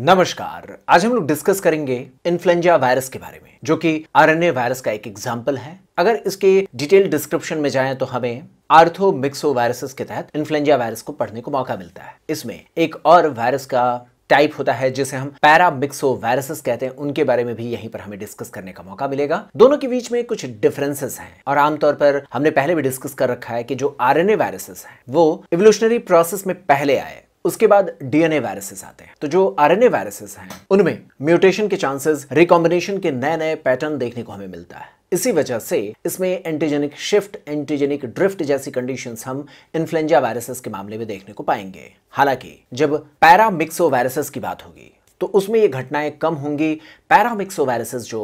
नमस्कार आज हम लोग डिस्कस करेंगे इन्फ्लुएंजा वायरस के बारे में जो कि आरएनए वायरस का एक एग्जाम्पल है अगर इसके डिटेल डिस्क्रिप्शन में जाएं तो हमें आर्थो मिक्सो वायरसेस के तहत इन्फ्लुएंजा वायरस को पढ़ने को मौका मिलता है इसमें एक और वायरस का टाइप होता है जिसे हम पैरा मिक्सो वायरसेस कहते हैं उनके बारे में भी यहीं पर हमें डिस्कस करने का मौका मिलेगा दोनों के बीच में कुछ डिफरेंसेस हैं और आमतौर पर हमने पहले भी डिस्कस कर रखा है कि जो आरएनए वायरसेस हैं वो इवोल्यूशनरी प्रोसेस में पहले आए उसके बाद डीएनए वायरसेस आते हैं तो जो आरएनए वायरसेस हैं उनमें म्यूटेशन के चांसेस रिकॉम्बिनेशन के नए नए पैटर्न देखने को हमें मिलता है इसी वजह से इसमें एंटीजेनिक शिफ्ट एंटीजेनिक ड्रिफ्ट जैसी कंडीशंस हम इन्फ्लुएंजा वायरसेस के मामले में देखने को पाएंगे हालांकि जब पैरामिक्सो वायरसेस की बात होगी तो उसमें ये घटनाएं कम होंगी वायरसेस जो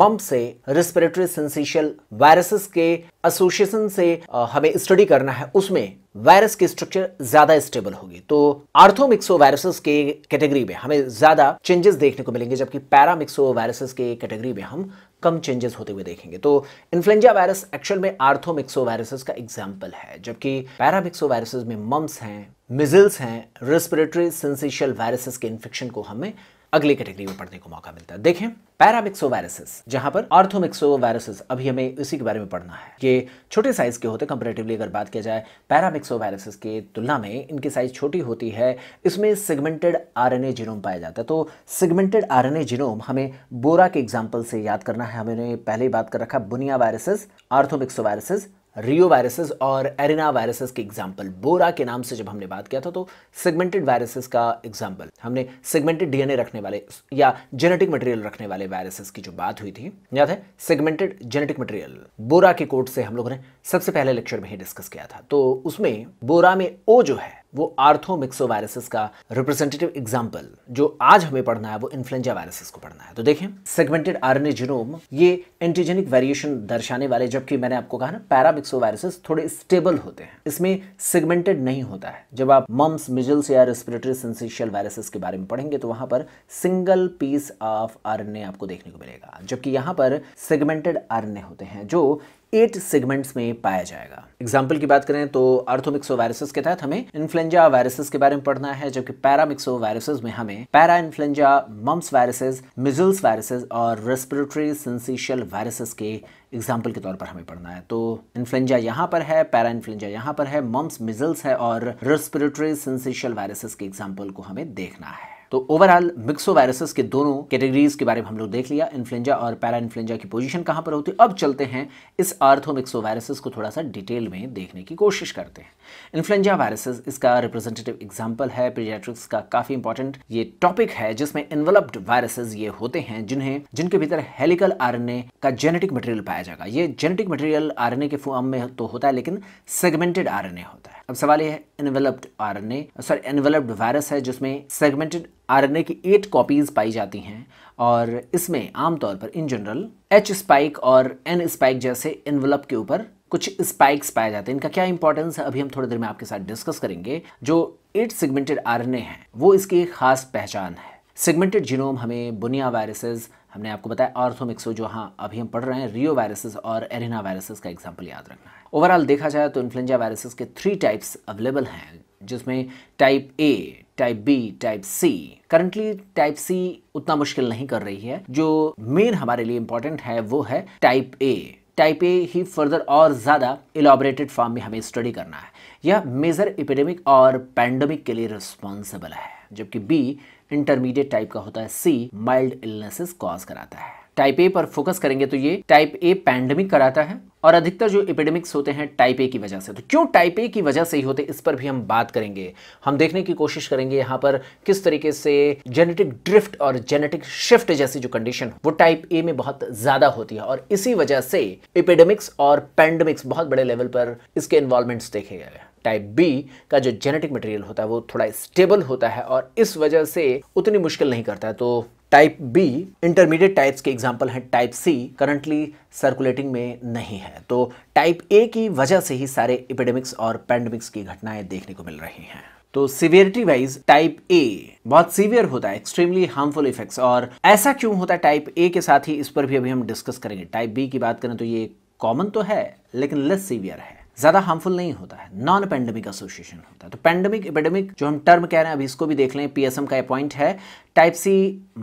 मम से रेस्पिरेटरी सेंसेशियल वायरसेस के एसोसिएशन से हमें स्टडी करना है उसमें वायरस की स्ट्रक्चर ज्यादा स्टेबल होगी तो आर्थोमिक्सो वायरसेस के कैटेगरी में हमें ज्यादा चेंजेस देखने को मिलेंगे जबकि पैरामिक्सो वायरसेस के कैटेगरी में हम कम चेंजेस होते हुए देखेंगे तो इन्फ्लुएंजा वायरस एक्चुअल में आर्थोमिक्सो वायरसेस का एग्जाम्पल है जबकि पैरामिक्सो वायरसेस में मम्स हैं मिजल्स हैं रेस्पिरेटरी सेंसेशियल वायरसेस के इन्फेक्शन को हमें अगली कैटेगरी में पढ़ने को मौका मिलता है देखें पैरामिक्सोवायरसेस जहां पर आर्थोमिक्सोवायरसेस अभी हमें इसी के बारे में पढ़ना है ये छोटे साइज के होते हैं कंपेरेटिवली अगर बात किया जाए पैरामिक्सोवायरसेस की तुलना में इनकी साइज छोटी होती है इसमें सेगमेंटेड आरएनए जीनोम पाया जाता है तो सेगमेंटेड आरएनए जीनोम हमें बोरा के एग्जाम्पल से याद करना है हमने पहले ही बात कर रखा bunyaviruses orthomyxoviruses reoviruses और एरिना वायरसेस के एग्जाम्पल बोरा के नाम से जब हमने बात किया था तो सेगमेंटेड वायरसेस का एग्जाम्पल हमने सेगमेंटेड डीएनए रखने वाले या जेनेटिक मटेरियल रखने वाले वायरसेस की जो बात हुई थी याद है सेगमेंटेड जेनेटिक मटेरियल बोरा के कोर्ट से हम लोगों ने सबसे पहले लेक्चर में ही डिस्कस किया था तो उसमें बोरा में ओ जो है वो वायरसेस का रिप्रेजेंटेटिव एग्जाम्पल जो आज हमें पढ़ना है वो इन्फ्लुएंजा वायरसेस को पढ़ना है तो देखें सेगमेंटेड आरएनए जीनोम ये एंटीजेनिक वेरिएशन दर्शाने वाले जबकि मैंने आपको कहा ना वायरसेस थोड़े स्टेबल होते हैं इसमें सेगमेंटेड नहीं होता है जब आप मम्स मिजल्स या रेस्पिरेटरी सेंसेशियल वायरसेस के बारे में पढ़ेंगे तो वहां पर सिंगल पीस ऑफ आर आपको देखने को मिलेगा जबकि यहां पर सेगमेंटेड आर होते हैं जो एट सेगमेंट्स में पाया जाएगा एग्जाम्पल की बात करें तो अर्थोमिक्सो वायरसेस के तहत हमें इन्फ्लुएंजा वायरसेस के बारे में पढ़ना है जबकि पैरामिक्सो वायरसेस में हमें parainfluenza mumps viruses measles viruses और रेस्पिरेटरी सेंसिशियल वायरसेस के एग्जाम्पल के तौर पर हमें पढ़ना है तो इन्फ्लुएंजा यहाँ पर है पैरा इन्फ्लुएंजा यहाँ पर है मम्स मिजल्स है और रेस्पिरेटरी सेंसिशियल वायरसेस के एग्जाम्पल को हमें देखना है तो ओवरऑल मिक्सो वायरसेस के दोनों कैटेगरीज के बारे में हम लोग देख लिया इन्फ्लुएंजा और पैरा इन्फ्लुएंजा की पोजीशन कहां पर होती है अब चलते हैं इस आर्थो मिक्सो वायरसेस को थोड़ा सा डिटेल में देखने की कोशिश करते हैं इन्फ्लुएंजा वायरसेस इसका रिप्रेजेंटेटिव एग्जाम्पल है पीडियाट्रिक्स का काफ़ी इंपॉर्टेंट ये टॉपिक है जिसमें इन्वेलप्ड वायरसेस ये होते हैं जिन्हें जिनके भीतर हेलिकल आर का जेनेटिक मटेरियल पाया जाएगा ये जेनेटिक मटेरियल आर के फॉर्म में तो होता है लेकिन सेगमेंटेड आर होता है अब सवाल यह है enveloped R sorry enveloped virus है जिसमें सेगमेंटेड आरएनए की एट कॉपीज़ पाई जाती हैं और इसमें आमतौर पर इन जनरल एच स्पाइक और एन स्पाइक जैसे इनवलप के ऊपर कुछ स्पाइक्स पाए जाते हैं इनका क्या इंपॉर्टेंस है अभी हम थोड़ी देर में आपके साथ डिस्कस करेंगे जो एट सिगमेंटेड आरएनए है वो इसकी एक खास पहचान है सिगमेंटेड जीनोम हमें बुनिया वायरसेस हमने आपको बताया आर्थोमिक्सो जो हाँ अभी हम पढ़ रहे हैं रियो वायरसेस और एरिना वायरसेस का एग्जाम्पल याद रखना है ओवरऑल देखा जाए तो इन्फ्लुएंजा वायरसेस के थ्री टाइप्स अवेलेबल हैं जिसमें type A type B type C currently type C उतना मुश्किल नहीं कर रही है जो मेन हमारे लिए इंपॉर्टेंट है वो है टाइप ए टाइप ए ही फर्दर और ज़्यादा इलाबोरेटेड फॉर्म में हमें स्टडी करना है यह मेजर एपिडेमिक और पैंडमिक के लिए रिस्पॉन्सिबल है जबकि बी इंटरमीडिएट टाइप का होता है सी माइल्ड इलनेसेस कॉज कराता है टाइप ए पर फोकस करेंगे तो ये टाइप ए पैंडमिक कराता है और अधिकतर जो एपिडेमिक्स होते हैं टाइप ए की वजह से तो क्यों टाइप ए की वजह से ही होते इस पर भी हम बात करेंगे हम देखने की कोशिश करेंगे यहाँ पर किस तरीके से जेनेटिक ड्रिफ्ट और जेनेटिक शिफ्ट जैसी जो कंडीशन वो टाइप ए में बहुत ज्यादा होती है और इसी वजह से एपिडेमिक्स और पैंडमिक्स बहुत बड़े लेवल पर इसके इन्वॉल्वमेंट्स देखे गए हैं टाइप बी का जो जेनेटिक मटेरियल होता है वो थोड़ा स्टेबल होता है और इस वजह से उतनी मुश्किल नहीं करता है तो टाइप बी इंटरमीडिएट टाइप्स के एग्जाम्पल हैं टाइप सी करंटली सर्कुलेटिंग में नहीं है तो टाइप ए की वजह से ही सारे एपिडेमिक्स और पैंडमिक्स की घटनाएं देखने को मिल रही हैं तो सीवियरिटी वाइज टाइप ए बहुत सीवियर होता है एक्सट्रीमली हार्मफुल इफेक्ट्स और ऐसा क्यों होता है टाइप ए के साथ ही इस पर भी अभी हम डिस्कस करेंगे टाइप बी की बात करें तो ये कॉमन तो है लेकिन लेस सीवियर है ज़्यादा हार्मफुल नहीं होता है नॉन पेंडेमिक एसोसिएशन होता है तो पेंडेमिक एपेडेमिक जो हम टर्म कह रहे हैं अभी इसको भी देख लें पीएसएम का पॉइंट है टाइप सी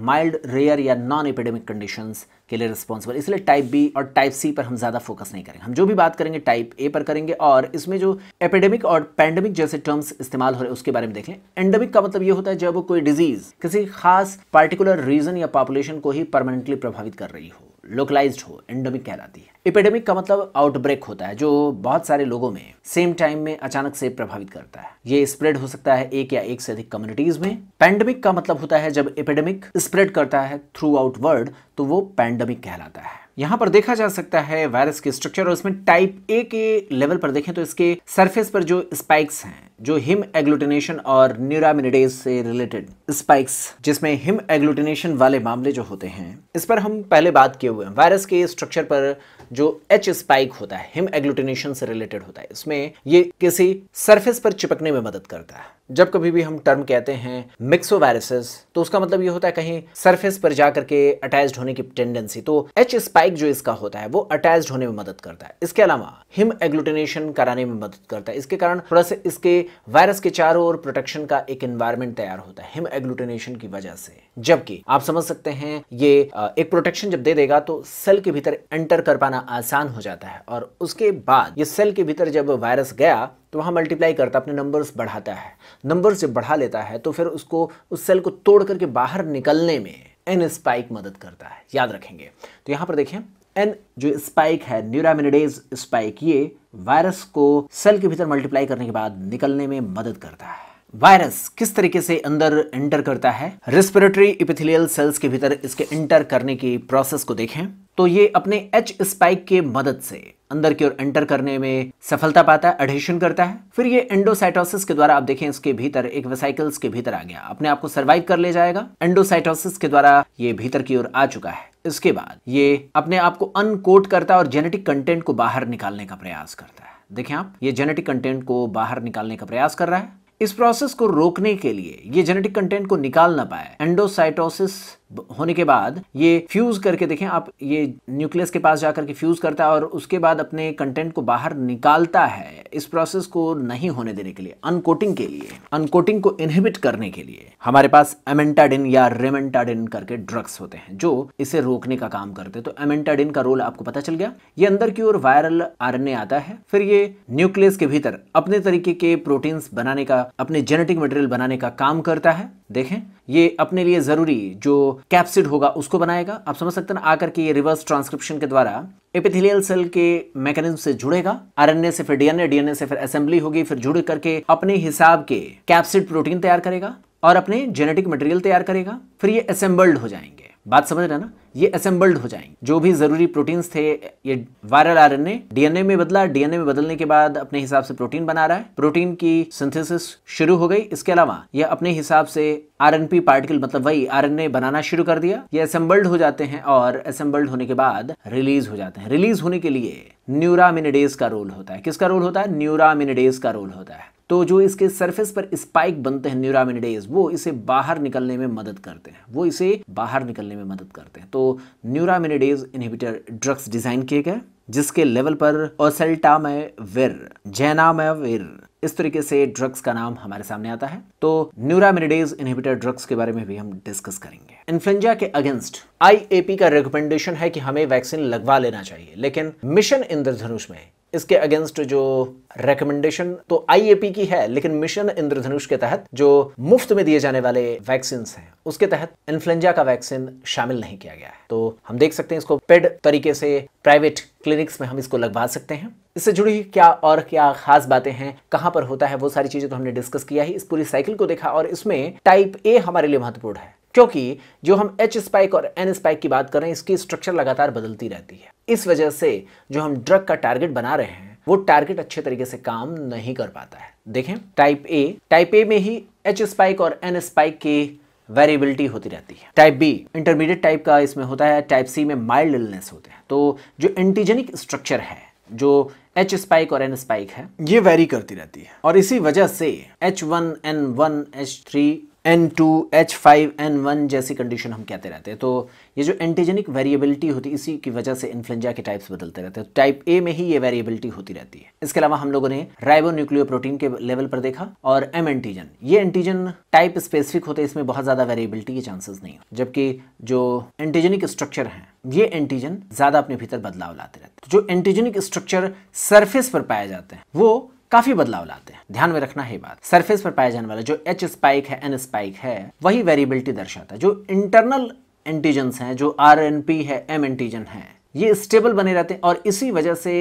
माइल्ड रेयर या नॉन एपेडेमिक कंडीशन के लिए रिस्पॉन्सिबल इसलिए टाइप बी और टाइप सी पर हम ज़्यादा फोकस नहीं करेंगे हम जो भी बात करेंगे टाइप ए पर करेंगे और इसमें जो एपेडेमिक और पैंडेमिक जैसे टर्म्स इस्तेमाल हो रहे हैं उसके बारे में देख लें एंडेमिक का मतलब ये होता है जब कोई डिजीज़ किसी खास पार्टिकुलर रीजन या पॉपुलेशन को ही परमानेंटली प्रभावित कर रही हो लोकलाइज्ड हो एंडोमिक कहलाती है एपिडेमिक का मतलब आउटब्रेक होता है जो बहुत सारे लोगों में सेम टाइम में अचानक से प्रभावित करता है ये स्प्रेड हो सकता है एक या एक से अधिक कम्युनिटीज में पैंडेमिक का मतलब होता है जब एपिडेमिक स्प्रेड करता है थ्रू आउट वर्ल्ड तो वो पैंडेमिक कहलाता है यहाँ पर देखा जा सकता है वायरस के स्ट्रक्चर और इसमें टाइप ए के लेवल पर देखें तो इसके सरफेस पर जो स्पाइक्स हैं जो हिम एग्लूटिनेशन और न्यूरामिनिडेज से रिलेटेड स्पाइक्स जिसमें हिम एग्लूटिनेशन वाले मामले जो होते हैं इस पर हम पहले बात किए हुए हैं वायरस के स्ट्रक्चर पर जो एच स्पाइक होता है हिम एग्लूटिनेशन से रिलेटेड होता है इसमें ये किसी सरफेस पर चिपकने में मदद करता है जब कभी भी हम टर्म कहते हैं मिक्सो तो उसका मतलब ये होता है कहीं सरफेस पर जाकर के अटैच होने की टेंडेंसी तो एच स्पाइक जो इसका होता है वो अटैच होने में मदद करता है इसके अलावा हिम एग्लूटिनेशन कराने में मदद करता है इसके कारण थोड़ा सा इसके वायरस के चारों ओर प्रोटेक्शन का एक एनवायरमेंट तैयार होता है हिम एग्लूटिनेशन की वजह से जबकि आप समझ सकते हैं ये एक प्रोटेक्शन जब दे देगा तो सेल के भीतर एंटर कर पाना बनाना आसान हो जाता है और उसके बाद ये सेल के भीतर जब वायरस गया तो वहाँ मल्टीप्लाई करता है अपने नंबर्स बढ़ाता है नंबर्स जब बढ़ा लेता है तो फिर उसको उस सेल को तोड़ करके बाहर निकलने में एन स्पाइक मदद करता है याद रखेंगे तो यहाँ पर देखें एन जो स्पाइक है न्यूरामिनिडेज स्पाइक ये वायरस को सेल के भीतर मल्टीप्लाई करने के बाद निकलने में मदद करता है वायरस किस तरीके से अंदर एंटर करता है रेस्पिरेटरी इपिथिलियल सेल्स के भीतर इसके एंटर करने की प्रोसेस को देखें तो ये अपने एच स्पाइक के मदद से अंदर की ओर एंटर करने में सफलता पाता है एडहेशन करता है फिर ये एंडोसाइटोसिस के द्वारा आप देखें इसके भीतर एक वेसाइकल्स के भीतर आ गया अपने आप को सर्वाइव कर ले जाएगा एंडोसाइटोसिस के द्वारा ये भीतर की ओर आ चुका है इसके बाद ये अपने आप को अनकोट करता है और जेनेटिक कंटेंट को बाहर निकालने का प्रयास करता है देखें आप ये जेनेटिक कंटेंट को बाहर निकालने का प्रयास कर रहा है इस प्रोसेस को रोकने के लिए ये जेनेटिक कंटेंट को निकाल ना पाए एंडोसाइटोसिस होने के बाद ये फ्यूज करके देखें आप ये न्यूक्लियस के पास जाकर के फ्यूज करता है और उसके बाद अपने कंटेंट को बाहर निकालता है इस प्रोसेस को नहीं होने देने के लिए अनकोटिंग के लिए अनकोटिंग को इनहिबिट करने के लिए हमारे पास एमेंटाडिन या रेमेंटाडिन करके ड्रग्स होते हैं जो इसे रोकने का काम करते हैं तो एमेंटाडिन का रोल आपको पता चल गया ये अंदर की ओर वायरल आर आता है फिर ये न्यूक्लियस के भीतर अपने तरीके के प्रोटीन्स बनाने का अपने जेनेटिक मटेरियल बनाने का काम करता है देखें ये अपने लिए ज़रूरी जो कैप्सिड होगा उसको बनाएगा आप समझ सकते हैं आकर के ये रिवर्स ट्रांसक्रिप्शन के द्वारा एपिथेलियल सेल के मैकेनिज्म से जुड़ेगा आरएनए से फिर डीएनए डीएनए से फिर असेंबली होगी फिर जुड़ करके अपने हिसाब के कैप्सिड प्रोटीन तैयार करेगा और अपने जेनेटिक मटेरियल तैयार करेगा फिर ये असेंबल्ड हो जाएंगे बात समझ रहे ना ये असेंबल्ड हो जाएंगे जो भी जरूरी प्रोटीन्स थे ये वायरल आर डीएनए में बदला डीएनए में बदलने के बाद अपने हिसाब से प्रोटीन बना रहा है प्रोटीन की सिंथेसिस शुरू हो गई इसके अलावा यह अपने हिसाब से आरएनपी पार्टिकल मतलब वही आरएनए बनाना शुरू कर दिया ये असेंबल्ड हो जाते हैं और असेंबल्ड होने के बाद रिलीज हो जाते हैं रिलीज होने के लिए न्यूरामिनिडेज का रोल होता है किसका रोल होता है न्यूरामिनिडेज का रोल होता है तो जो इसके सरफेस पर स्पाइक बनते हैं न्यूरामिनिडेज वो इसे बाहर निकलने में मदद करते हैं वो इसे बाहर निकलने में मदद करते हैं तो न्यूरामिनिडेज इनहिबिटर ड्रग्स डिज़ाइन किए गए जिसके लेवल पर ओसेल्टामय विर विर इस तरीके से ड्रग्स का नाम हमारे सामने आता है तो न्यूरामिनिडेज इनहिबिटर ड्रग्स के बारे में भी हम डिस्कस करेंगे इन्फ्लुएंजा के अगेंस्ट आईएपी का रिकमेंडेशन है कि हमें वैक्सीन लगवा लेना चाहिए लेकिन मिशन इंद्रधनुष में इसके अगेंस्ट जो रेकमेंडेशन तो आईएपी की है लेकिन मिशन इंद्रधनुष के तहत जो मुफ्त में दिए जाने वाले वैक्सीन हैं उसके तहत इन्फ्लुएंजा का वैक्सीन शामिल नहीं किया गया है तो हम देख सकते हैं इसको पेड तरीके से प्राइवेट क्लिनिक क्लिनिक्स में हम इसको लगवा सकते हैं इससे जुड़ी क्या और क्या खास बातें हैं कहाँ पर होता है वो सारी चीज़ें तो हमने डिस्कस किया ही इस पूरी साइकिल को देखा और इसमें टाइप ए हमारे लिए महत्वपूर्ण है क्योंकि जो हम एच स्पाइक और एन स्पाइक की बात कर रहे हैं इसकी स्ट्रक्चर लगातार बदलती रहती है इस वजह से जो हम ड्रग का टारगेट बना रहे हैं वो टारगेट अच्छे तरीके से काम नहीं कर पाता है देखें टाइप ए टाइप ए में ही एच स्पाइक और एन स्पाइक के वेरिएबिलिटी होती रहती है टाइप बी इंटरमीडिएट टाइप का इसमें होता है टाइप सी में माइल्ड इलनेस होते हैं तो जो एंटीजेनिक स्ट्रक्चर है जो एच स्पाइक और एन स्पाइक है ये वेरी करती रहती है और इसी वजह से H one N one H three N two H five N one जैसी कंडीशन हम कहते रहते हैं तो ये जो एंटीजेनिक वेरिएबिलिटी होती है इसी की वजह से इन्फ्लुएंजा के टाइप्स बदलते रहते हैं तो टाइप ए में ही ये वेरिएबिलिटी होती रहती है इसके अलावा हम लोगों ने राइबो न्यूक्लियो प्रोटीन के लेवल पर देखा और एम एंटीजन ये एंटीजन टाइप स्पेसिफिक होते हैं इसमें बहुत ज़्यादा वेरिएबिलिटी के चांसेस नहीं हो जबकि जो एंटीजेनिक स्ट्रक्चर है ये एंटीजन ज़्यादा अपने भीतर बदलाव लाते रहते हैं तो जो एंटीजेनिक स्ट्रक्चर सरफेस पर पाए जाते हैं वो काफी बदलाव लाते हैं ध्यान में रखना है बात सरफेस पर पाया जाने वाला जो एच स्पाइक है एन स्पाइक है वही वेरिएबिलिटी दर्शाता है जो इंटरनल एंटीजन हैं जो आर है एम एंटीजन है ये स्टेबल बने रहते हैं और इसी वजह से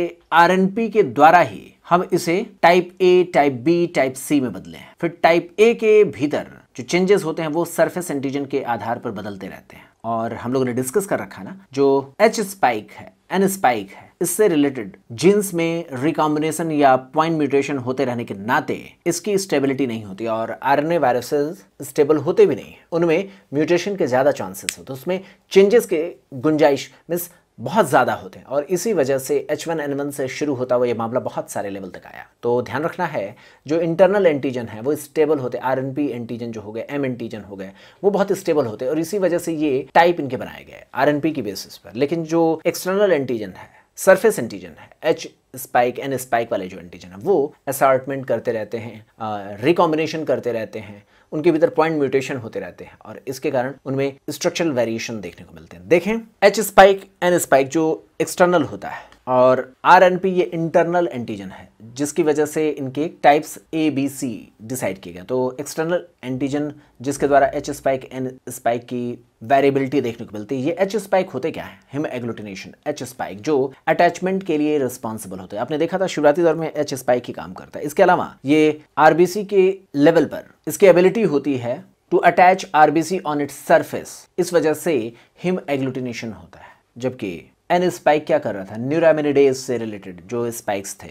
आर के द्वारा ही हम इसे type A type B type C में बदले हैं फिर टाइप ए के भीतर जो चेंजेस होते हैं वो सरफेस एंटीजन के आधार पर बदलते रहते हैं और हम लोगों ने डिस्कस कर रखा ना जो एच स्पाइक है एन स्पाइक है इससे रिलेटेड जीन्स में रिकॉम्बिनेशन या पॉइंट म्यूटेशन होते रहने के नाते इसकी स्टेबिलिटी नहीं होती और आरएनए वायरसेस स्टेबल होते भी नहीं उनमें म्यूटेशन के ज़्यादा चांसेस होते तो उसमें चेंजेस के गुंजाइश मीन्स बहुत ज़्यादा होते हैं और इसी वजह से H1N1 से शुरू होता हुआ ये मामला बहुत सारे लेवल तक आया तो ध्यान रखना है जो इंटरनल एंटीजन है वो स्टेबल होते आर एन पी एंटीजन जो हो गए एम एंटीजन हो गए वो बहुत स्टेबल होते और इसी वजह से ये टाइप इनके बनाए गए आर एन पी की बेसिस पर लेकिन जो एक्सटर्नल एंटीजन है सरफेस एंटीजन है एच स्पाइक एन स्पाइक वाले जो एंटीजन है वो असार्टमेंट करते रहते हैं रिकॉम्बिनेशन करते रहते हैं उनके भीतर पॉइंट म्यूटेशन होते रहते हैं और इसके कारण उनमें स्ट्रक्चरल वेरिएशन देखने को मिलते हैं देखें एच स्पाइक एन स्पाइक जो एक्सटर्नल होता है और आर ये इंटरनल एंटीजन है जिसकी वजह से इनके types A B C decide किए गए तो एक्सटर्नल एंटीजन जिसके द्वारा एच स्पाइक एन स्पाइक की वेरिएबिलिटी देखने को मिलती है ये एच स्पाइक होते क्या है हिम एग्लूटिनेशन एच स्पाइक जो अटैचमेंट के लिए रिस्पॉन्सिबल होते हैं आपने देखा था शुरुआती दौर में एच स्पाइक ही काम करता है इसके अलावा ये आरबीसी के लेवल पर इसकी एबिलिटी होती है to attach RBC on its surface इस वजह से हिम एग्लूटिनेशन होता है जबकि एन स्पाइक क्या कर रहा था न्यूरामिनिडेज से रिलेटेड जो स्पाइक्स थे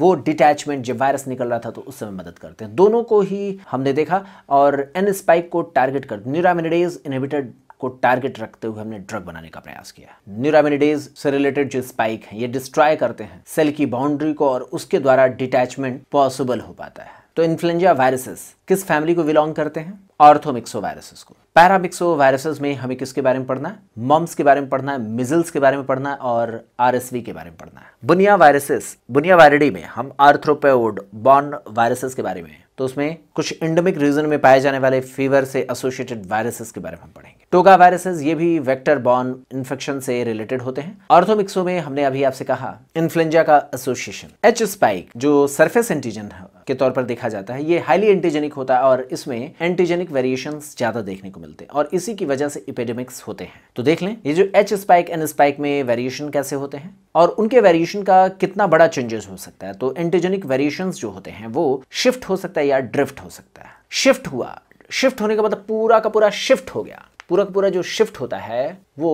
वो डिटैचमेंट जब वायरस निकल रहा था तो उस समय मदद करते हैं दोनों को ही हमने देखा और एन स्पाइक को टारगेट कर न्यूरामिनिडेज इनहिबिटेड को टारगेट रखते हुए हमने ड्रग बनाने का प्रयास किया न्यूरामिनिडेज से रिलेटेड जो स्पाइक है ये डिस्ट्रॉय करते हैं सेल की बाउंड्री को और उसके द्वारा डिटैचमेंट पॉसिबल हो पाता है तो इन्फ्लुएंजा वायरसेस किस फैमिली को बिलोंग करते हैं ऑर्थोमिक्सो वायरसेस को पैरामिक्सो वायरसेस में हमें किसके बारे में पढ़ना है मम्स के बारे में पढ़ना है मिजल्स के बारे में पढ़ना है और आरएसवी के बारे में पढ़ना है बुनिया वायरसेस बुनिया वायरडी में हम आर्थ्रोपेड बॉर्न वायरसेस के बारे में तो उसमें कुछ इंडमिक रीजन में पाए जाने वाले फीवर से एसोसिएटेड वायरसेस के बारे में हम पढ़ेंगे टोगा वायरसेस ये भी वेक्टर बॉर्न इन्फेक्शन से रिलेटेड होते हैं ऑर्थोमिक्सो में हमने अभी आपसे कहा इन्फ्लुएंजा का एसोसिएशन एच स्पाइक जो सरफेस एंटीजन के तौर पर देखा जाता है ये हाईली एंटीजेनिक होता है और इसमें एंटीजेनिक वेरिएशन ज्यादा देखने को मिलता है मिलते हैं और इसी की वजह से इपेडेमिक्स होते हैं तो देख लें ये जो एच स्पाइक एन स्पाइक में वेरिएशन कैसे होते हैं और उनके वेरिएशन का कितना बड़ा चेंजेस हो सकता है तो एंटीजेनिक वेरिएशन जो होते हैं वो शिफ्ट हो सकता है या ड्रिफ्ट हो सकता है शिफ्ट हुआ शिफ्ट होने का मतलब पूरा का पूरा शिफ्ट हो गया पूरा का पूरा जो शिफ्ट होता है वो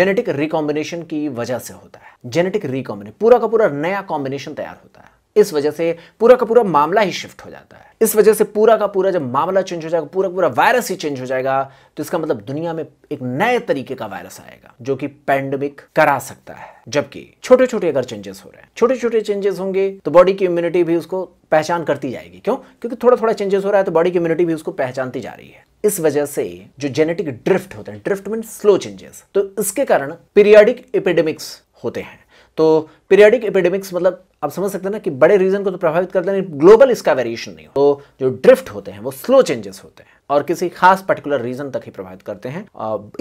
जेनेटिक रिकॉम्बिनेशन की वजह से होता है जेनेटिक रिकॉम्बिनेशन पूरा का पूरा नया कॉम्बिनेशन तैयार होता है इस वजह से पूरा का पूरा मामला ही शिफ्ट हो जाता है इस वजह से पूरा का पूरा जब मामला चेंज हो जाएगा पूरा पूरा वायरस ही चेंज हो जाएगा तो इसका मतलब दुनिया में एक नए तरीके का वायरस आएगा जो कि पैंडमिक करा सकता है जबकि छोटे छोटे अगर चेंजेस हो रहे हैं छोटे छोटे चेंजेस होंगे तो बॉडी की इम्यूनिटी भी उसको पहचान करती जाएगी क्यों क्योंकि थोड़ा थोड़ा चेंजेस हो रहा है तो बॉडी की इम्यूनिटी भी उसको पहचानती जा रही है इस वजह से जो जेनेटिक ड्रिफ्ट होते हैं ड्रिफ्ट मीन स्लो चेंजेस तो इसके कारण पीरियडिक एपिडेमिक्स होते हैं तो पीरियडिक एपिडेमिक्स मतलब आप समझ सकते हैं ना कि बड़े रीजन को तो प्रभावित करते हैं ग्लोबल इसका वेरिएशन नहीं हो तो जो ड्रिफ्ट होते हैं वो स्लो चेंजेस होते हैं और किसी खास पर्टिकुलर रीजन तक ही प्रभावित करते हैं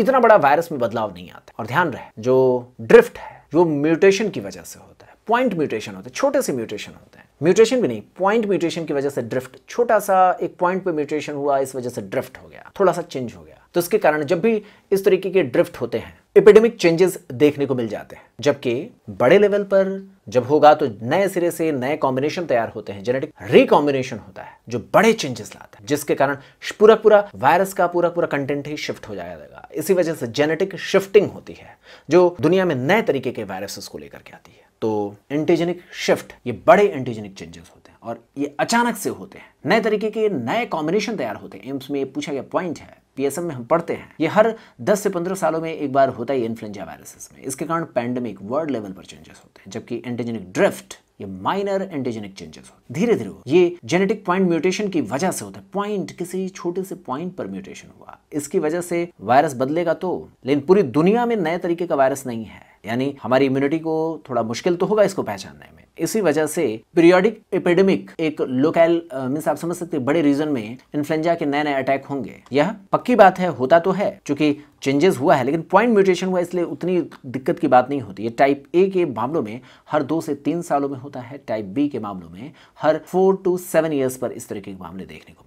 इतना बड़ा वायरस में बदलाव नहीं आता और ध्यान रहे जो ड्रिफ्ट है वो म्यूटेशन की वजह से होता है पॉइंट म्यूटेशन होते हैं छोटे से म्यूटेशन होते हैं म्यूटेशन भी नहीं पॉइंट म्यूटेशन की वजह से ड्रिफ्ट छोटा सा एक पॉइंट पे म्यूटेशन हुआ इस वजह से ड्रिफ्ट हो गया थोड़ा सा चेंज हो गया तो इसके कारण जब भी इस तरीके के ड्रिफ्ट होते हैं एपिडेमिक चेंजेस देखने को मिल जाते हैं जबकि बड़े लेवल पर जब होगा तो नए सिरे से नए कॉम्बिनेशन तैयार होते हैं जेनेटिक रिकॉम्बिनेशन होता है जो बड़े चेंजेस लाता है जिसके कारण पूरा पूरा वायरस का पूरा पूरा कंटेंट ही शिफ्ट हो जाएगा इसी वजह से जेनेटिक शिफ्टिंग होती है जो दुनिया में नए तरीके के वायरसेस को लेकर के आती है तो एंटीजेनिक शिफ्ट ये बड़े एंटीजेनिक चेंजेस होते हैं और ये अचानक से होते हैं नए तरीके के नए कॉम्बिनेशन तैयार होते हैं एम्स में ये पूछा गया पॉइंट है पीएसएम में हम पढ़ते हैं ये हर 10 से 15 सालों में एक बार होता है इन्फ्लुएंजा वायरसेस में इसके कारण पैंडेमिक वर्ल्ड लेवल पर चेंजेस होते हैं जबकि एंटीजेनिक ड्रिफ्ट ये माइनर एंटीजेनिक चेंजेस होते धीरे धीरे ये जेनेटिक पॉइंट म्यूटेशन की वजह से होता है पॉइंट किसी छोटे से पॉइंट पर म्यूटेशन हुआ इसकी वजह से वायरस बदलेगा तो लेकिन पूरी दुनिया में नए तरीके का वायरस नहीं है यानी हमारी इम्यूनिटी को थोड़ा मुश्किल तो होगा इसको पहचानने में इसी वजह से पीरियोडिक एपिडेमिक एक लोकल मीन्स आप समझ सकते बड़े रीजन में इन्फ्लुएंजा के नए नए अटैक होंगे यह पक्की बात है होता तो है क्योंकि चेंजेस हुआ है लेकिन पॉइंट म्यूटेशन हुआ इसलिए उतनी दिक्कत की बात नहीं होती है टाइप ए के मामलों में हर दो से तीन सालों में होता है टाइप बी के मामलों में हर फोर टू सेवन ईयर्स पर इस तरह के मामले देखने को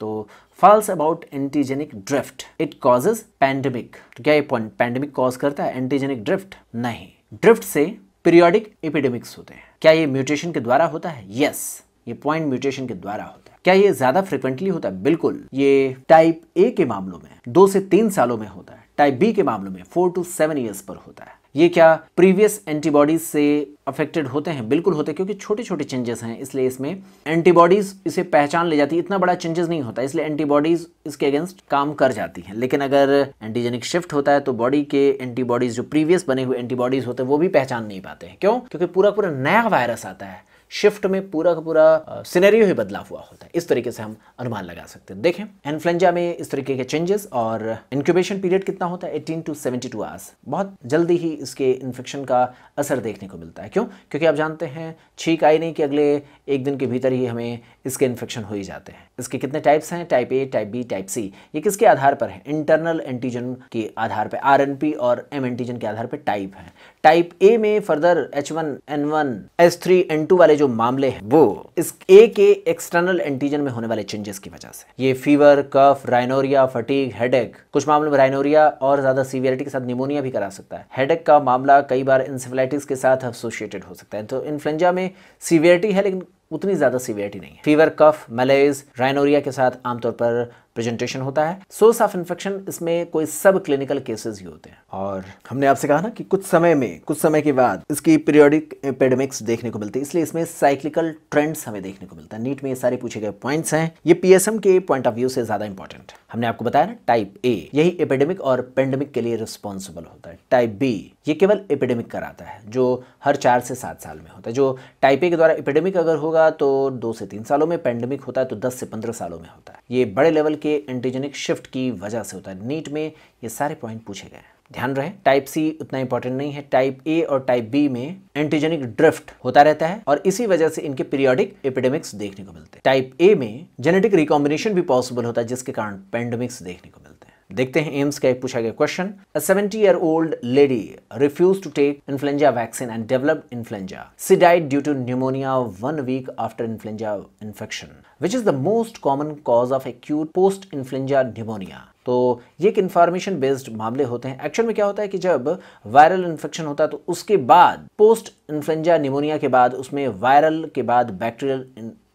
तो falls about antigenic drift it causes pandemic तो क्या ये पॉइंट पैंडमिक कॉज करता है एंटीजेनिक ड्रिफ्ट नहीं ड्रिफ्ट से पीरियोडिक एपिडेमिक्स होते हैं क्या ये म्यूटेशन के द्वारा होता है यस yes, ये पॉइंट म्यूटेशन के द्वारा होता है क्या ये ज्यादा फ्रिक्वेंटली होता है बिल्कुल ये टाइप ए के मामलों में दो से तीन सालों में होता है टाइप बी के मामलों में फोर टू सेवन ईयर्स पर होता है ये क्या प्रीवियस एंटीबॉडीज से अफेक्टेड होते हैं बिल्कुल होते हैं क्योंकि छोटे छोटे चेंजेस हैं इसलिए इसमें एंटीबॉडीज इसे पहचान ले जाती है इतना बड़ा चेंजेस नहीं होता इसलिए एंटीबॉडीज इसके अगेंस्ट काम कर जाती हैं लेकिन अगर एंटीजेनिक शिफ्ट होता है तो बॉडी के एंटीबॉडीज जो प्रीवियस बने हुए एंटीबॉडीज होते हैं वो भी पहचान नहीं पाते हैं क्यों क्योंकि पूरा पूरा नया वायरस आता है शिफ्ट में पूरा का पूरा सिनेरियो ही बदला हुआ होता है इस तरीके से हम अनुमान लगा सकते हैं देखें इन्फ्लुएंजा में इस तरीके के चेंजेस और इंक्यूबेशन पीरियड कितना होता है eighteen to seventy two hours बहुत जल्दी ही इसके इन्फेक्शन का असर देखने को मिलता है क्यों क्योंकि आप जानते हैं छीक आई नहीं कि अगले एक दिन के भीतर ही हमें इसके इन्फेक्शन हो ही जाते हैं इसके कितने टाइप्स हैं type A type B type C ये किसके आधार पर है इंटरनल एंटीजन के आधार पर आर और एम एंटीजन के आधार पर टाइप है टाइप ए में further H one N one S three N two वाले जो मामले हैं वो इस ए के एक्सटर्नल एंटीजन में होने वाले चेंजेस की वजह से ये fever cough rhinorrhoea fatigue headache कुछ मामलों में राइनोरिया और ज्यादा सीवियरिटी के साथ निमोनिया भी करा सकता है हेडेक का मामला कई बार इंसेफलाइटिस के साथ एसोसिएटेड हो सकता है तो इन्फ्लुएंजा में सीवियरिटी है लेकिन उतनी ज़्यादा सीवियरिटी नहीं है फीवर कफ मलेज राइनोरिया के साथ आमतौर पर प्रेजेंटेशन होता है सोर्स ऑफ इन्फेक्शन इसमें कोई सब क्लिनिकल केसेस ही होते हैं और हमने आपसे कहा ना कि कुछ समय में कुछ समय के बाद इसकी पीरियोडिक एपेडमिक्स देखने को मिलती है इसलिए इसमें साइक्लिकल ट्रेंड्स हमें देखने को मिलता है नीट में ये सारे पूछे गए पॉइंट्स हैं ये पीएसएम के पॉइंट ऑफ व्यू से ज्यादा इंपॉर्टेंट हमने आपको बताया ना टाइप ए यही एपेडेमिक और पेंडेमिक के लिए रिस्पॉन्सिबल होता है टाइप बी ये केवल एपेडेमिक कराता है जो हर चार से सात साल में होता है जो टाइप ए के द्वारा एपेडेमिक अगर होगा तो दो से तीन सालों में पेंडेमिक होता है तो दस से पंद्रह सालों में होता है ये बड़े लेवल की के एंटीजेनिक शिफ्ट की वजह से होता है नीट में ये सारे पॉइंट पूछे गए ध्यान रहे टाइप सी उतना इंपॉर्टेंट नहीं है टाइप ए और टाइप बी में एंटीजेनिक ड्रिफ्ट होता रहता है और इसी वजह से इनके पीरियोडिक एपिडेमिक्स देखने को मिलते हैं टाइप ए में जेनेटिक रिकॉम्बिनेशन भी पॉसिबल होता है जिसके कारण पेंडेमिक्स देखने को मिलते हैं देखते हैं एम्स का एक पूछा गया question a 70 year old lady refuse to take influenza vaccine and develop influenza she died due to pneumonia one week after influenza infection which is the most common cause of acute post influenza pneumonia तो ये एक information based मामले होते हैं actual में क्या होता है कि जब वायरल इन्फेक्शन होता है तो उसके बाद पोस्ट इन्फ्लुएंजा निमोनिया के बाद उसमें वायरल के बाद बैक्टीरियल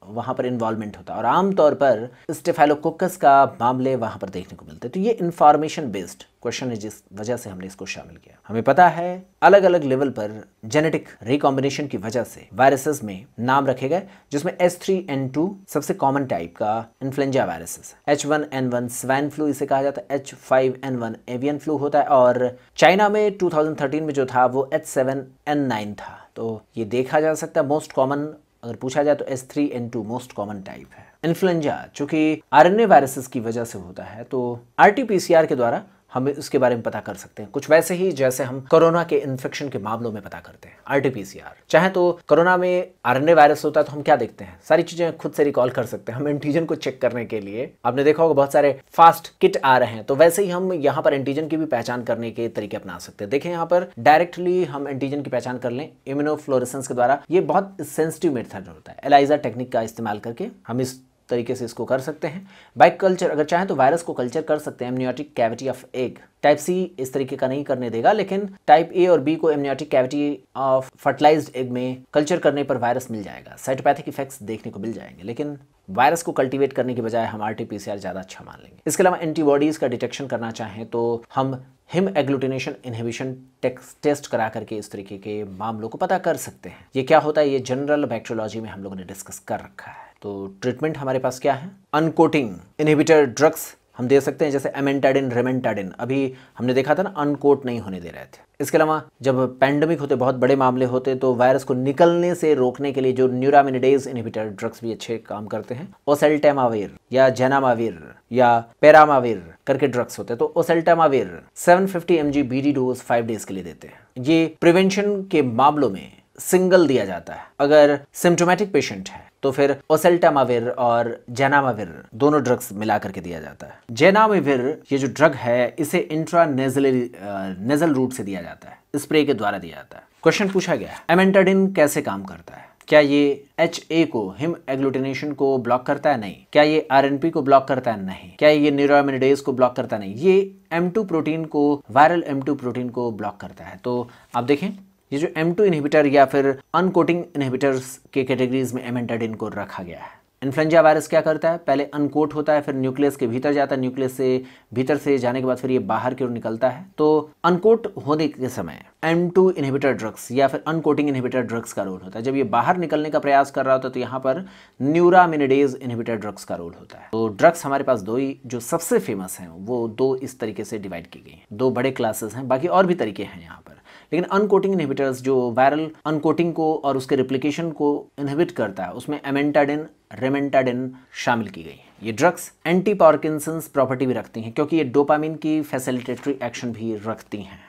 वहाँ पर इन्वॉल्वमेंट होता है और आमतौर पर स्टेफेलोकोकस का मामले वहाँ पर देखने को मिलते हैं तो ये इन्फॉर्मेशन बेस्ड क्वेश्चन है जिस वजह से हमने इसको शामिल किया हमें पता है अलग अलग लेवल पर जेनेटिक रिकॉम्बिनेशन की वजह से वायरसेस में नाम रखे गए जिसमें एस थ्री एन टू सबसे कॉमन टाइप का influenza viruses H one N one swine flu इसे कहा जाता है H five N one avian flu होता है और चाइना में 2013 में जो था वो एच सेवन एन नाइन था तो ये देखा जा सकता है मोस्ट कॉमन अगर पूछा जाए तो S three N two most common type है इन्फ्लुएंजा चूंकि ए वायरसेस की वजह से होता है तो आरटीपीसीआर के द्वारा हम इसके बारे में पता कर सकते हैं कुछ वैसे ही जैसे हम कोरोना के इन्फेक्शन के मामलों में पता करते हैं आरटीपीसीआर चाहे तो कोरोना में आरएनए वायरस होता है तो हम क्या देखते हैं सारी चीजें खुद से रिकॉल कर सकते हैं हम एंटीजन को चेक करने के लिए आपने देखा होगा बहुत सारे फास्ट किट आ रहे हैं तो वैसे ही हम यहाँ पर एंटीजन की भी पहचान करने के तरीके अपना सकते हैं देखें यहाँ पर डायरेक्टली हम एंटीजन की पहचान कर लें इम्यूनोफ्लोरेसेंस के द्वारा ये बहुत सेंसिटिव मेथड होता है एलाइजा टेक्निक का इस्तेमाल करके हम इस तरीके से इसको कर सकते हैं बाइक कल्चर अगर चाहें तो वायरस को कल्चर कर सकते हैं amniotic cavity of egg type C इस तरीके का नहीं करने देगा लेकिन टाइप ए और बी को amniotic cavity of fertilize egg में कल्चर करने पर वायरस मिल जाएगा साइटोपैथिक इफेक्ट्स देखने को मिल जाएंगे लेकिन वायरस को कल्टीवेट करने के बजाय हम आरटीपीसीआर ज़्यादा अच्छा मान लेंगे इसके अलावा एंटीबॉडीज़ का डिटेक्शन करना चाहें तो हम हिम एग्लूटिनेशन इनहिबिशन टेस्ट करा करके इस तरीके के मामलों को पता कर सकते हैं ये क्या होता है ये जनरल बैक्टेरियोलॉजी में हम लोगों ने डिस्कस कर रखा है तो ट्रीटमेंट हमारे पास क्या है अनकोटिंग इनहिबिटर ड्रग्स हम दे सकते हैं जैसे एमेंटाडिन रेमेंटाडिन अभी हमने देखा था ना अनकोट नहीं होने दे रहे थे इसके अलावा जब पैंडमिक होते बहुत बड़े मामले होते तो वायरस को निकलने से रोकने के लिए जो न्यूरामिनिडेज इनहिबिटर ड्रग्स भी अच्छे काम करते हैं ओसेल्टेमाविर या जेनामाविर या पेरामाविर करके ड्रग्स होते हैं तो oseltamivir 750 mg BD dose five days के लिए देते हैं ये प्रिवेंशन के मामलों में सिंगल दिया जाता है अगर सिम्टोमेटिक पेशेंट है तो फिर ओसेल्टामाविर और जेनामाविर दोनों ड्रग्स मिला करके दिया जाता है जेनामाविर ये जो ड्रग है इसे इंट्रा नेजली नेजल रूट से दिया जाता है स्प्रे के द्वारा दिया जाता है क्वेश्चन पूछा गया है एमेंटाडिन कैसे काम करता है क्या ये एच ए को हिम एग्लूटिनेशन को ब्लॉक करता है नहीं क्या ये आर एन पी को ब्लॉक करता है नहीं क्या ये न्यूरोमिनिडेज को ब्लॉक करता है नहीं ये एम टू प्रोटीन को वायरल एम टू प्रोटीन को ब्लॉक करता है तो आप देखें ये जो एम टू इनहिबिटर या फिर अनकोटिंग इनहिबिटर्स के कैटेगरीज में एमेंटाडिन को रखा गया है इन्फ्लुएंजा वायरस क्या करता है पहले अनकोट होता है फिर न्यूक्लियस के भीतर जाता है न्यूक्लियस से भीतर से जाने के बाद फिर ये बाहर की ओर निकलता है तो अनकोट होने के समय एम टू इनहिबिटर ड्रग्स या फिर अनकोटिंग इनहिबिटर ड्रग्स का रोल होता है जब ये बाहर निकलने का प्रयास कर रहा होता है तो यहाँ पर न्यूरामिनिडेज इनहिबिटर ड्रग्स का रोल होता है तो ड्रग्स हमारे पास दो ही जो सबसे फेमस हैं वो दो इस तरीके से डिवाइड की गई हैं दो बड़े क्लासेस हैं बाकी और भी तरीके हैं यहाँ पर लेकिन अनकोटिंग इनहिबिटर्स जो वायरल अनकोटिंग को और उसके रिप्लीकेशन को इनहिबिट करता है उसमें एमेंटाडिन रेमेंटाडिन शामिल की गई है ये ड्रग्स एंटी पार्किसंस प्रॉपर्टी भी रखती हैं क्योंकि ये डोपामिन की फैसिलिटेटरी एक्शन भी रखती हैं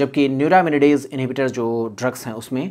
जबकि न्यूरामिनिडेज इनहिबिटर जो ड्रग्स हैं उसमें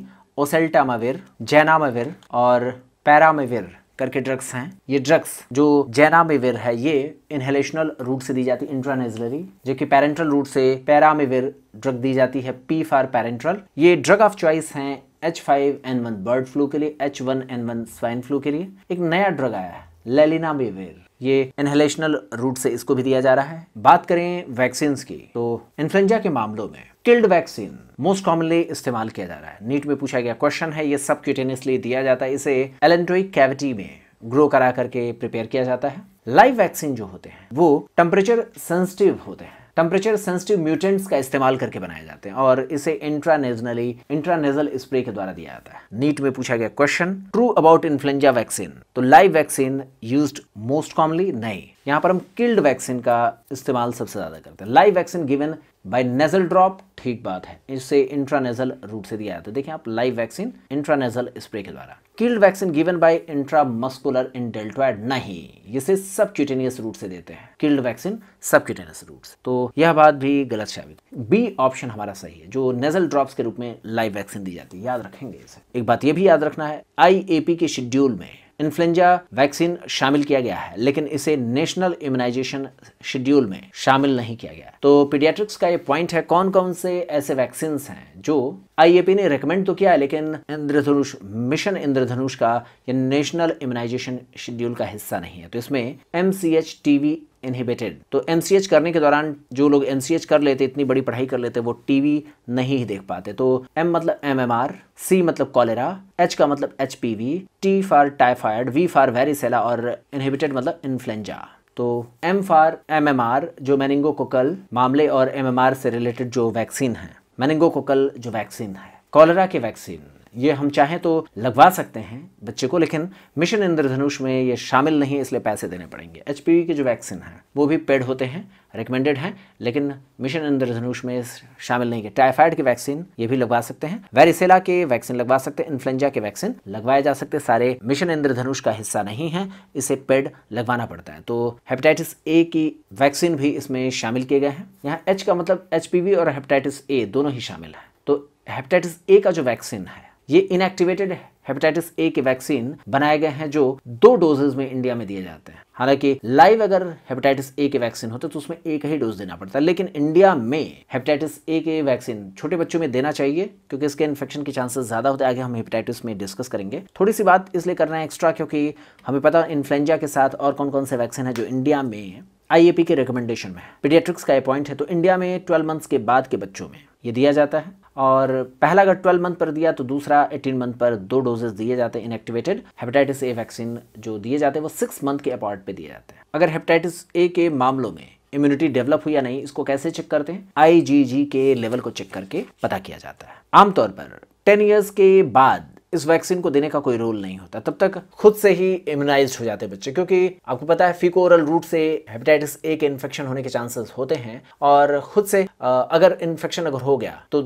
ओसेल्टामाविर जैनामाविर और पैरामाविर करके ड्रग्स हैं ये ड्रग्स जो जैनामेविर है ये इनहेलेशनल रूट से दी जाती है इंट्रानेजलरी जो कि पेरेंट्रल रूट से पैरामेविर ड्रग दी जाती है पी फॉर पेरेंट्रल ये ड्रग ऑफ चॉइस हैं H five N one bird flu के लिए H one N one swine flu के लिए एक नया ड्रग आया है लेलिनामेविर ये इनहेलेशनल रूट से इसको भी दिया जा रहा है बात करें वैक्सीन की तो इन्फ्लुएंजा के मामलों में किल्ड वैक्सीन मोस्ट कॉमनली इस्तेमाल किया जा रहा है नीट में पूछा गया क्वेश्चन है ये सब क्यूटेनियसली दिया जाता है इसे एलेंट्रोइ कैविटी में ग्रो करा करके प्रिपेयर किया जाता है लाइव वैक्सीन जो होते हैं वो टेम्परेचर सेंसिटिव होते हैं टेम्परेचर सेंसिटिव म्यूटेंट्स का इस्तेमाल करके बनाए जाते हैं और इसे इंट्रानेजनली इंट्रानेजल स्प्रे के द्वारा दिया जाता है नीट में पूछा गया question true about influenza vaccine तो live vaccine use most commonly नहीं यहाँ पर हम किल्ड वैक्सीन का इस्तेमाल सबसे ज्यादा करते हैं live vaccine given by nasal drop ठीक बात है इसे इंट्रानेजल रूट से दिया जाता है देखिए आप लाइव वैक्सीन इंट्रानेजल स्प्रे के द्वारा killed vaccine given by intramuscular in deltoid नहीं इसे सबक्यूटेनियस रूट से देते हैं किल्ड वैक्सीन सबक्यूटेनियस रूट से तो यह बात भी गलत साबित बी ऑप्शन हमारा सही है जो नेजल ड्रॉप्स के रूप में लाइव वैक्सीन दी जाती है याद रखेंगे इसे एक बात यह भी याद रखना है आईएपी के शेड्यूल में इन्फ्लुएंजा वैक्सीन शामिल किया गया है लेकिन इसे नेशनल इम्यूनाइजेशन शेड्यूल में शामिल नहीं किया गया तो पीडियाट्रिक्स का ये पॉइंट है कौन कौन से ऐसे वैक्सीन हैं जो आईएपी ने रेकमेंड तो किया है लेकिन इंद्रधनुष मिशन इंद्रधनुष का ये नेशनल इम्यूनाइजेशन शेड्यूल का हिस्सा नहीं है तो इसमें एम सी टीवी इनहिबिटेड तो एम करने के दौरान जो लोग एम कर लेते इतनी बड़ी पढ़ाई कर लेते वो टीवी नहीं ही देख पाते तो एम मतलब एम एम आर सी मतलब कॉलेरा एच का मतलब H P V T for typhoid V for varicella और इनहिबिटेड मतलब इन्फ्लुएंजा तो M for M M R जो मैनिंगो कोकल मामले और एम एम आर से रिलेटेड जो वैक्सीन है मैनिंगो को कल जो वैक्सीन है कॉलरा की वैक्सीन ये हम चाहें तो लगवा सकते हैं बच्चे को लेकिन मिशन इंद्रधनुष में ये शामिल नहीं है इसलिए पैसे देने पड़ेंगे एच की जो वैक्सीन है वो भी पेड होते हैं रिकमेंडेड हैं लेकिन मिशन इंद्रधनुष में शामिल नहीं है टाइफाइड की वैक्सीन ये भी लगवा सकते हैं वेरिसेला के वैक्सीन लगवा सकते हैं इन्फ्लुएंजा के वैक्सीन लगवाए जा सकते सारे मिशन इंद्रधनुष का हिस्सा नहीं है इसे पेड लगवाना पड़ता है तो हेपेटाइटिस ए की वैक्सीन भी इसमें शामिल किए गए हैं यहाँ एच का मतलब एच और हेपेटाइटिस ए दोनों ही शामिल है तो हेपेटाइटिस ए का जो वैक्सीन है ये इनएक्टिवेटेड हेपेटाइटिस ए के वैक्सीन बनाए गए हैं जो दो डोजेज में इंडिया में दिए जाते हैं हालांकि लाइव अगर हेपेटाइटिस ए के वैक्सीन होते तो उसमें एक ही डोज देना पड़ता है लेकिन इंडिया में हेपेटाइटिस ए के वैक्सीन छोटे बच्चों में देना चाहिए क्योंकि इसके इन्फेक्शन के चांसेस ज्यादा होते हैं आगे हम हेपेटाइटिस में डिस्कस करेंगे थोड़ी सी बात इसलिए कर रहे हैं एक्स्ट्रा क्योंकि हमें पता इन्फ्लुएंजा के साथ और कौन कौन से वैक्सीन है जो इंडिया में आईएपी के रिकमेंडेशन में पीडियाट्रिक्स का ये पॉइंट है तो इंडिया में ट्वेल्व मंथ्स के बाद के बच्चों में ये दिया जाता है और पहला अगर 12 मंथ पर दिया तो दूसरा 18 मंथ पर दो डोजेस दिए जाते हैं इनएक्टिवेटेड हेपेटाइटिस ए वैक्सीन जो दिए जाते हैं वो सिक्स मंथ के अपॉर्ट पे दिए जाते हैं अगर हेपेटाइटिस ए के मामलों में इम्यूनिटी डेवलप हुई या नहीं इसको कैसे चेक करते हैं आईजीजी के लेवल को चेक करके पता किया जाता है आमतौर पर टेन ईयर्स के बाद इस वैक्सीन को देने का कोई रोल नहीं होता तब तक खुद से ही इम्यूनाइज हो जाते बच्चे क्योंकि आपको पता है फिकोरल रूट से हेपेटाइटिस ए के इन्फेक्शन होने के चांसेस होते हैं और खुद से अगर इन्फेक्शन अगर हो गया तो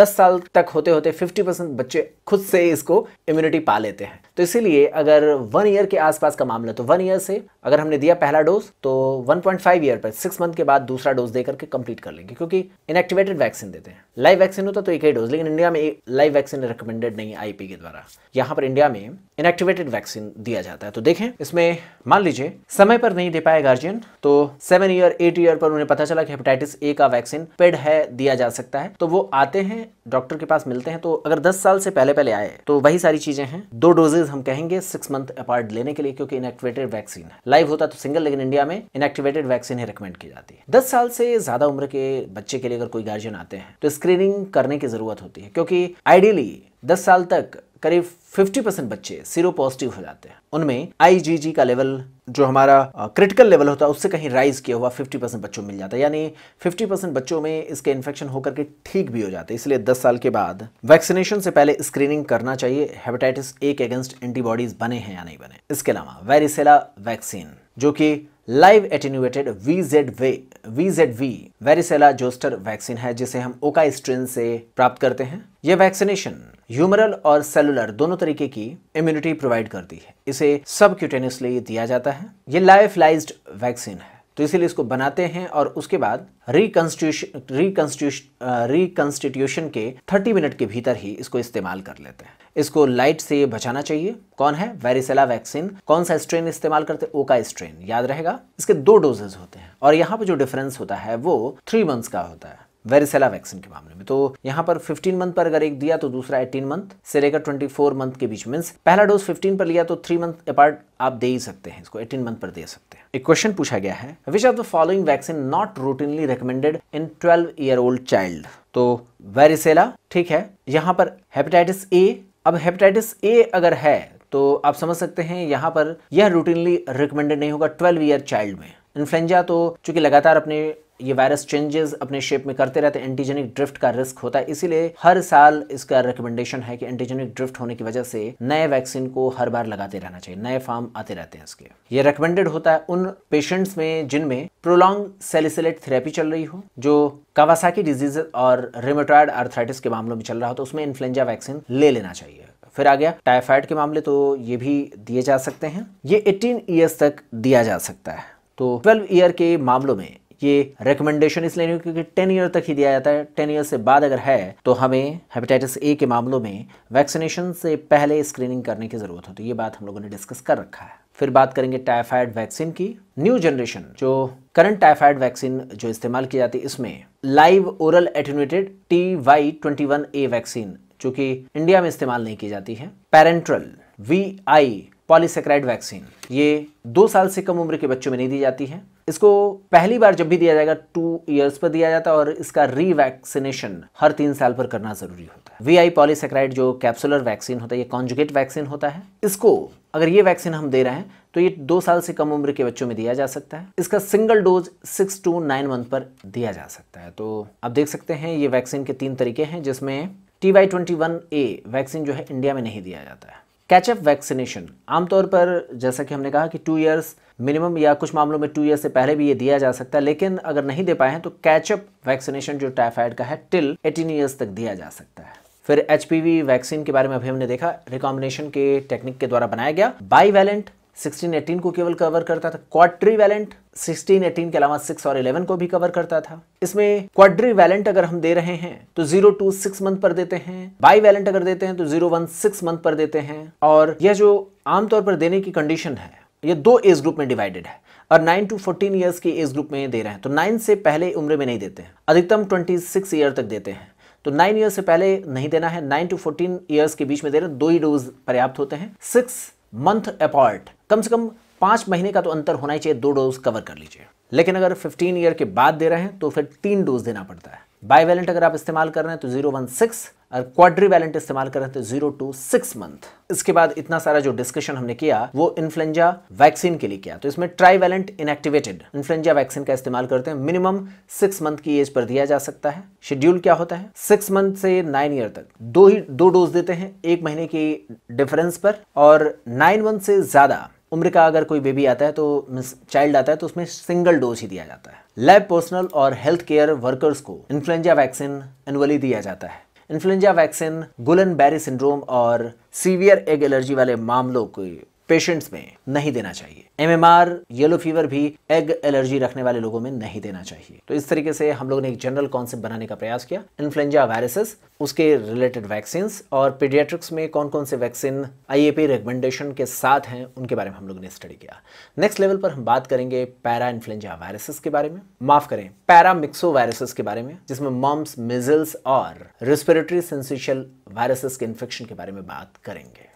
दस साल तक होते होते फिफ्टी परसेंट बच्चे खुद से इसको इम्यूनिटी पा लेते हैं तो इसीलिए अगर वन ईयर के आसपास का मामला तो वन ईयर से अगर हमने दिया पहला डोज तो 1.5 ईयर पर सिक्स मंथ के बाद दूसरा डोज दे करके कंप्लीट कर लेंगे क्योंकि इनएक्टिवेटेड वैक्सीन देते हैं लाइव वैक्सीन होता तो एक ही डोज लेकिन इंडिया में लाइव वैक्सीन रिकमेंडेड नहीं है आईपी के द्वारा यहाँ पर इंडिया में इनएक्टिवेटेड वैक्सीन दिया जाता है तो देखें इसमें मान लीजिए समय पर नहीं दे पाए गार्जियन तो सेवन ईयर एट ईयर पर उन्हें पता चला कि हेपेटाइटिस ए का वैक्सीन पेड है दिया जा सकता है तो वो आते हैं डॉक्टर के पास मिलते हैं तो अगर 10 साल से पहले पहले आए तो वही सारी चीजें हैं दो डोजेज हम कहेंगे सिक्स मंथ अपार्ट लेने के लिए क्योंकि इनएक्टिवेटेड वैक्सीन है लाइव होता तो सिंगल लेकिन इंडिया में इनएक्टिवेटेड वैक्सीन ही रिकमेंड की जाती है दस साल से ज्यादा उम्र के बच्चे के लिए अगर कोई गार्जियन आते हैं तो स्क्रीनिंग करने की जरूरत होती है क्योंकि आइडियली दस साल तक करीब 50 परसेंट बच्चे सीरो पॉजिटिव हो जाते हैं उनमें आईजीजी का लेवल जो हमारा क्रिटिकल लेवल होता है उससे कहीं राइज किया हुआ 50 परसेंट बच्चों मिल जाता है यानी 50 परसेंट बच्चों में इसके इन्फेक्शन होकर के ठीक भी हो जाते हैं इसलिए 10 साल के बाद वैक्सीनेशन से पहले स्क्रीनिंग करना चाहिए हेपेटाइटिस ए के अगेंस्ट एंटीबॉडीज बने हैं या नहीं बने इसके अलावा वेरिसेला वैक्सीन जो कि लाइव एटेन्यूएटेड वी जेड वे V Z V varicella zoster vaccine है जिसे हम ओका स्ट्रेन से प्राप्त करते हैं यह वैक्सीनेशन ह्यूमरल और सेलुलर दोनों तरीके की इम्यूनिटी प्रोवाइड करती है इसे सबक्यूटेनियसली दिया जाता है ये लाइफलाइज्ड वैक्सीन है तो इसीलिए इसको बनाते हैं और उसके बाद रिकॉन्स्टिट्यूशन रिकॉन्स्टिट्यूशन रिकन्स्टिट्यूशन के 30 मिनट के भीतर ही इसको इस्तेमाल कर लेते हैं इसको लाइट से बचाना चाहिए कौन है वेरिसेला वैक्सीन कौन सा स्ट्रेन इस्तेमाल करते हैं ओका स्ट्रेन याद रहेगा इसके दो डोजेज होते हैं और यहाँ पर जो डिफरेंस होता है वो थ्री मंथ्स का होता है वेरिसेला वैक्सीन के मामले में तो यहाँ पर 15 मंथ पर अगर एक दिया तो दूसरा 18 मंथ से लेकर 24 मंथ के बीच मीन्स पहला डोज 15 पर लिया तो थ्री मंथ अपार्ट आप दे ही सकते हैं इसको 18 मंथ पर दे सकते हैं एक क्वेश्चन पूछा गया है which of the following vaccine not routinely recommended in 12 year old child तो वेरिसेला ठीक है यहाँ पर हेपेटाइटिस ए अब हेपेटाइटिस ए अगर है तो आप समझ सकते हैं यहाँ पर यह रूटीनली रिकमेंडेड नहीं होगा ट्वेल्व ईयर चाइल्ड में इन्फ्लुएंजा तो चूंकि लगातार अपने ये वायरस चेंजेस अपने शेप में करते रहते हैं एंटीजेनिक ड्रिफ्ट का रिस्क होता है इसीलिए हर साल इसका रिकमेंडेशन है कि एंटीजेनिक ड्रिफ्ट होने की वजह से नए वैक्सीन को हर बार लगाते रहना चाहिए नए फार्म आते रहते हैं इसके ये रिकमेंडेड होता है उन पेशेंट्स में जिनमें प्रोलॉन्ग सेलिसिलेट थेरेपी चल रही हो जो कावासाकी डिजीज और रिमोटॉयड आर्थराइटिस के मामलों में चल रहा हो तो उसमें इन्फ्लुएंजा वैक्सीन ले लेना चाहिए फिर आ गया टाइफाइड के मामले तो ये भी दिए जा सकते हैं ये 18 ईयर्स तक दिया जा सकता है तो 12 ईयर के मामलों में ये रिकमेंडेशन इसलिए नहीं क्योंकि टेन ईयर तक ही दिया जाता है टेन ईयर से बाद अगर है तो हमें हेपेटाइटिस ए के मामलों में वैक्सीनेशन से पहले स्क्रीनिंग करने की ज़रूरत होती है ये बात हम लोगों ने डिस्कस कर रखा है फिर बात करेंगे टाइफाइड वैक्सीन की न्यू जनरेशन जो करंट टाइफाइड वैक्सीन जो इस्तेमाल की जाती है इसमें live oral attenuated T Y twenty one A vaccine जो कि इंडिया में इस्तेमाल नहीं की जाती है parenteral V I polysaccharide vaccine ये दो साल से कम उम्र के बच्चों में नहीं दी जाती है इसको पहली बार जब भी दिया जाएगा टू ईयर्स पर दिया जाता है और इसका रीवैक्सीनेशन हर तीन साल पर करना जरूरी होता है वीआई पॉलीसेक्राइड जो कैप्सुलर वैक्सीन होता है ये कॉन्जुगेट वैक्सीन होता है इसको अगर ये वैक्सीन हम दे रहे हैं तो ये दो साल से कम उम्र के बच्चों में दिया जा सकता है इसका single dose six to nine month पर दिया जा सकता है तो आप देख सकते हैं ये वैक्सीन के तीन तरीके हैं जिसमें T Y twenty one A vaccine जो है इंडिया में नहीं दिया जाता है कैचअप वैक्सीनेशन आमतौर पर जैसा कि हमने कहा कि टू ईयर्स मिनिमम या कुछ मामलों में टू ईयर्स से पहले भी ये दिया जा सकता है लेकिन अगर नहीं दे पाए हैं तो कैचअप वैक्सीनेशन जो टाइफाइड का है टिल एटीन ईयर्स तक दिया जा सकता है फिर एच वैक्सीन के बारे में अभी हमने देखा रिकॉम्बिनेशन के टेक्निक के द्वारा बनाया गया बाईवैलेंट 1618 को केवल कवर करता था क्वाड्री वैलेंट एटीन के अलावा 6 और 11 को भी कवर करता था इसमें क्वाड्री वैलेंट अगर हम दे रहे हैं तो जीरो टू सिक्स मंथ पर देते हैं बाई वैलेंट अगर देते हैं तो जीरो वन सिक्स मंथ पर देते हैं और यह जो आमतौर पर देने की कंडीशन है यह दो एज ग्रुप में डिवाइडेड है और 9 टू 14 ईयर्स की एज ग्रुप में दे रहे हैं तो 9 से पहले उम्र में नहीं देते हैं अधिकतम 26 ईयर तक देते हैं तो 9 ईयर से पहले नहीं देना है 9 टू 14 ईयर्स के बीच में दे रहे हैं दो ही डोज पर्याप्त होते हैं सिक्स मंथ अपार्ट कम से कम पांच महीने का तो अंतर होना ही चाहिए दो डोज कवर कर लीजिए लेकिन अगर 15 ईयर के बाद दे रहे हैं तो फिर तीन डोज देना पड़ता है बाईवैलेंट अगर आप इस्तेमाल कर रहे हैं तो जीरो वन सिक्स और क्वाड्री वैलेंट इस्तेमाल कर रहे हैं तो जीरो टू सिक्स मंथ इसके बाद इतना सारा जो डिस्कशन हमने किया वो इन्फ्लुएंजा वैक्सीन के लिए किया तो इसमें trivalent inactivated influenza vaccine का इस्तेमाल करते हैं मिनिमम सिक्स मंथ की एज पर दिया जा सकता है शेड्यूल क्या होता है सिक्स मंथ से नाइन ईयर तक दो ही दो डोज देते हैं एक महीने की डिफरेंस पर और नाइन मंथ से ज्यादा उम्र का अगर कोई बेबी आता है तो चाइल्ड आता है तो उसमें सिंगल डोज ही दिया जाता है लैब पर्सनल और हेल्थ केयर वर्कर्स को इन्फ्लुएंजा वैक्सीन एनुअली दिया जाता है influenza vaccine Guillain Barre syndrome और सीवियर एग एलर्जी वाले मामलों की पेशेंट्स में नहीं देना चाहिए एमएमआर येलो फीवर भी एग एलर्जी रखने वाले लोगों में नहीं देना चाहिए तो इस तरीके से हम लोगों ने एक जनरल कॉन्सेप्ट बनाने का प्रयास किया इन्फ्लुएंजा वायरसेस उसके रिलेटेड वैक्सीन और पीडियाट्रिक्स में कौन कौन से वैक्सीन आईएपी रिकमेंडेशन के साथ हैं उनके बारे में हम लोगों ने स्टडी किया नेक्स्ट लेवल पर हम बात करेंगे पैरा इन्फ्लुएंजा वायरसेस के बारे में माफ करें पैरा मिक्सो वायरसेस के बारे में जिसमें मॉम्स मिजल्स और रेस्पिरेटरी सेंसिशियल वायरसेस के इन्फेक्शन के बारे में बात करेंगे